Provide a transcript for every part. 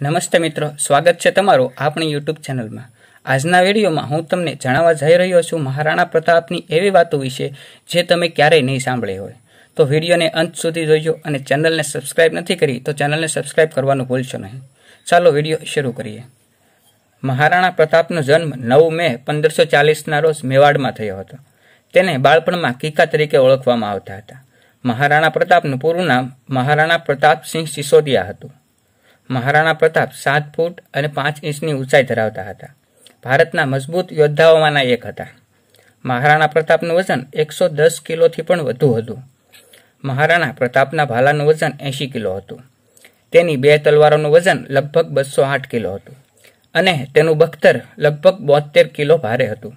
નમસ્તે મિત્રો સ્વાગત છે તમારું આપણી યુટ્યુબ ચેનલમાં આજના વિડીયોમાં હું તમને જણાવવા જઈ રહ્યો છું મહારાણા પ્રતાપની એવી વાતો વિશે જે તમે ક્યારેય નહીં સાંભળી હોય તો વિડીયોને અંત સુધી જોઈજો અને ચેનલને સબસ્ક્રાઇબ નથી કરી તો ચેનલને સબસ્ક્રાઇબ કરવાનું ભૂલશો નહીં ચાલો વિડીયો શરૂ કરીએ મહારાણા પ્રતાપનો જન્મ નવ મે પંદરસો ચાલીસના રોજ મેવાડમાં થયો હતો તેને બાળપણમાં કીકા તરીકે ઓળખવામાં આવતા હતા મહારાણા પ્રતાપનું પૂરું નામ મહારાણા પ્રતાપસિંહ સિસોદિયા હતું મહારાણા પ્રતાપ સાત ફૂટ અને પાંચ ઇંચની ઊંચાઈ ધરાવતા હતા ભારતના મજબૂત યોદ્ધાઓમાંના એક હતા મહારાણા પ્રતાપનું વજન એકસો દસ કિલોથી પણ વધુ હતું મહારાણા પ્રતાપના ભાલાનું વજન એંશી કિલો હતું તેની બે તલવારોનું વજન લગભગ બસો આઠ કિલો હતું અને તેનું બખ્તર લગભગ બોતેર કિલો ભારે હતું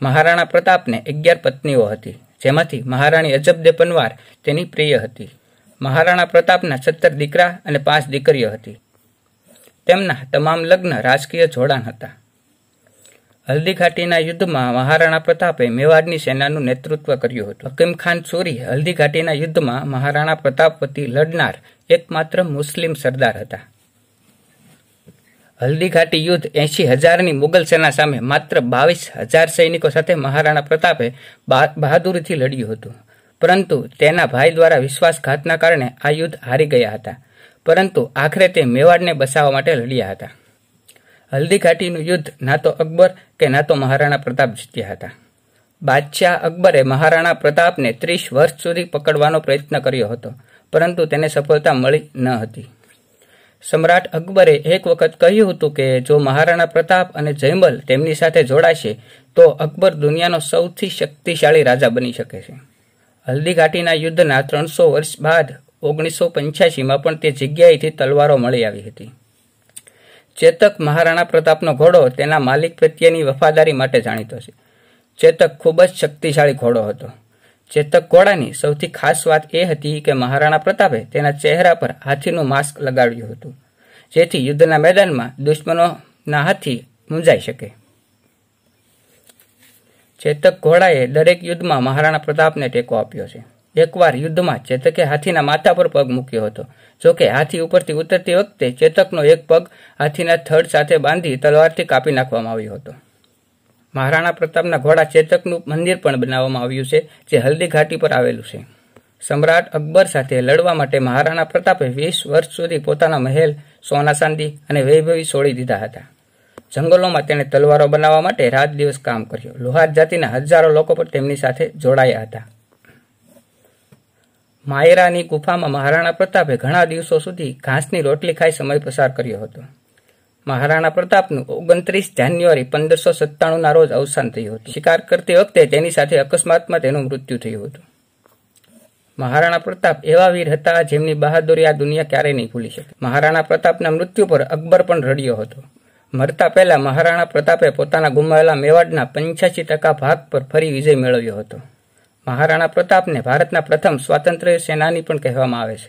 મહારાણા પ્રતાપને અગિયાર પત્નીઓ હતી જેમાંથી મહારાણી અજબ દેપનવાર તેની પ્રિય હતી મહારાણા પ્રતાપના સત્તર દીકરા અને પાંચ દીકરીઓ હતી તેમના તમામ લગ્ન રાજકીય જોડાણ હતા હલ્દીઘાટીના યુદ્ધમાં મહારાણા પ્રતાપે મેવાડની સેનાનું નેતૃત્વ કર્યું હતું હકીમ ખાન સોરી હલ્દીઘાટીના યુદ્ધમાં મહારાણા પ્રતાપ વતી લડનાર એકમાત્ર મુસ્લિમ સરદાર હતા હલ્દીઘાટી યુદ્ધ એંશી હજારની મુગલ સેના સામે માત્ર બાવીસ હજાર સૈનિકો સાથે મહારાણા પ્રતાપે બહાદુરીથી લડ્યું હતું પરંતુ તેના ભાઈ દ્વારા વિશ્વાસઘાતના કારણે આ યુદ્ધ હારી ગયા હતા પરંતુ આખરે તે મેવાડને બચાવવા માટે લડ્યા હતા હલ્દીઘાટીનું યુદ્ધ ના તો અકબર કે ના તો મહારાણા પ્રતાપ જીત્યા હતા બાદશાહ અકબરે મહારાણા પ્રતાપને ત્રીસ વર્ષ સુધી પકડવાનો પ્રયત્ન કર્યો હતો પરંતુ તેને સફળતા મળી ન હતી સમ્રાટ અકબરે એક વખત કહ્યું હતું કે જો મહારાણા પ્રતાપ અને જયમલ તેમની સાથે જોડાશે તો અકબર દુનિયાનો સૌથી શક્તિશાળી રાજા બની શકે છે હલ્દીઘાટીના યુદ્ધના ત્રણસો વર્ષ બાદ ઓગણીસો પંચ્યાસીમાં પણ તે જગ્યાએથી તલવારો મળી આવી હતી ચેતક મહારાણા પ્રતાપનો ઘોડો તેના માલિક પ્રત્યેની વફાદારી માટે જાણીતો છે ચેતક ખૂબ જ શક્તિશાળી ઘોડો હતો ચેતક ઘોડાની સૌથી ખાસ વાત એ હતી કે મહારાણા પ્રતાપે તેના ચહેરા પર હાથીનું માસ્ક લગાડ્યું હતું જેથી યુદ્ધના મેદાનમાં દુશ્મનોના હાથી મૂંઝાઈ શકે ચેતક ઘોડાએ દરેક યુદ્ધમાં મહારાણા પ્રતાપને ટેકો આપ્યો છે એકવાર યુદ્ધમાં ચેતકે હાથીના માથા પર પગ મૂક્યો હતો જો કે હાથી ઉપરથી ઉતરતી વખતે ચેતકનો એક પગ હાથીના થડ સાથે બાંધી તલવારથી કાપી નાખવામાં આવ્યો હતો મહારાણા પ્રતાપના ઘોડા ચેતકનું મંદિર પણ બનાવવામાં આવ્યું છે જે હલ્દી ઘાટી પર આવેલું છે સમ્રાટ અકબર સાથે લડવા માટે મહારાણા પ્રતાપે વીસ વર્ષ સુધી પોતાના મહેલ સોના ચાંદી અને વૈભવી છોડી દીધા હતા જંગલોમાં તેણે તલવારો બનાવવા માટે રાત દિવસ કામ કર્યું લોહાર જાતિના હજારો લોકો પણ તેમની સાથે જોડાયા હતા માયરાની ગુફામાં મહારાણા પ્રતાપે ઘણા દિવસો સુધી ઘાસની રોટલી ખાઈ સમય પસાર કર્યો હતો મહારાણા પ્રતાપનું ઓગણત્રીસ જાન્યુઆરી પંદરસો સત્તાણુંના રોજ અવસાન થયું હતું શિકાર કરતી વખતે તેની સાથે અકસ્માતમાં તેનું મૃત્યુ થયું હતું મહારાણા પ્રતાપ એવા વીર હતા જેમની બહાદુરી આ દુનિયા ક્યારેય નહીં ભૂલી શકે મહારાણા પ્રતાપના મૃત્યુ પર અકબર પણ રડ્યો હતો મરતા પહેલા મહારાણા પ્રતાપે પોતાના ગુમાવેલા મેવાડના પંચ્યાસી ટકા ભાગ પર ફરી વિજય મેળવ્યો હતો મહારાણા પ્રતાપને ભારતના પ્રથમ સ્વાતંત્ર્ય સેનાની પણ કહેવામાં આવે છે